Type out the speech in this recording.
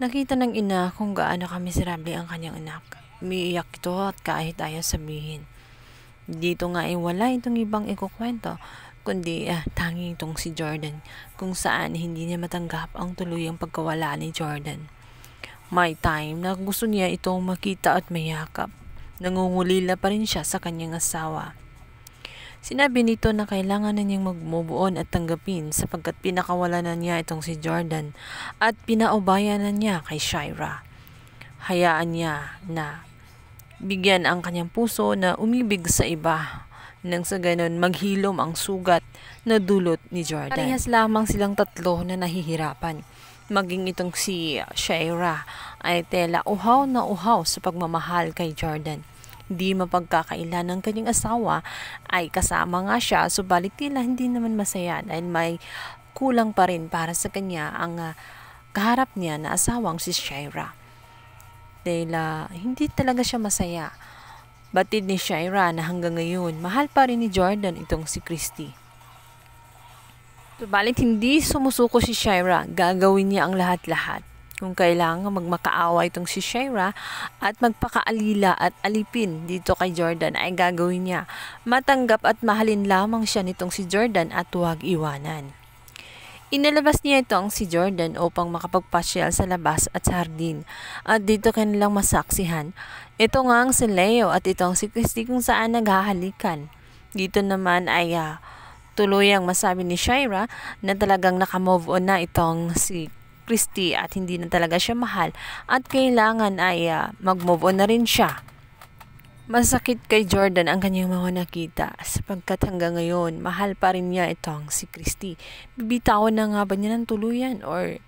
Nakita ng ina kung gaano kamiserable ang kanyang anak. Umiiyak ito at kahit ayaw sabihin. Dito nga ay wala itong ibang ikukwento, kundi uh, tanging itong si Jordan, kung saan hindi niya matanggap ang tuluyang pagkawala ni Jordan. May time na gusto niya itong makita at mayakap. Nangungulila pa rin siya sa kanyang asawa. Sinabi nito na kailangan na niyang mag-move on at tanggapin sapagkat pinakawala na niya itong si Jordan at pinaubayan na niya kay Shira. Hayaan niya na bigyan ang kanyang puso na umibig sa iba nang sa ganon maghilom ang sugat na dulot ni Jordan. Parehas lamang silang tatlo na nahihirapan. Maging itong si Shaira ay tela uhaw na uhaw sa pagmamahal kay Jordan. Di mapagkakaila ng kanyang asawa ay kasama nga siya subalit tila hindi naman masaya dahil may kulang pa rin para sa kanya ang uh, kaharap niya na asawang si Shaira. Dahil uh, hindi talaga siya masaya. Batid ni Shaira na hanggang ngayon mahal pa rin ni Jordan itong si Christy. Subalit hindi sumusuko si Shira, gagawin niya ang lahat-lahat kung kailangan magmakaawa itong si Shira at magpakaalila at alipin dito kay Jordan ay gagawin niya. Matanggap at mahalin lamang siya nitong si Jordan at huwag iwanan. Inalabas niya ito ang si Jordan upang makapagpasyal sa labas at sa hardin at dito kanilang masaksihan. Ito nga ang si Leo at itong si Christy kung saan naghahalikan. Dito naman ay uh, tuluyang masabi ni Shira na talagang nakamove on na itong si Christy at hindi na talaga siya mahal at kailangan ay uh, mag-move on na rin siya. Masakit kay Jordan ang kanyang mga nakita sapagkat hanggang ngayon mahal pa rin niya itong si Christy. Bibitawan na nga ba niya ng tuluyan or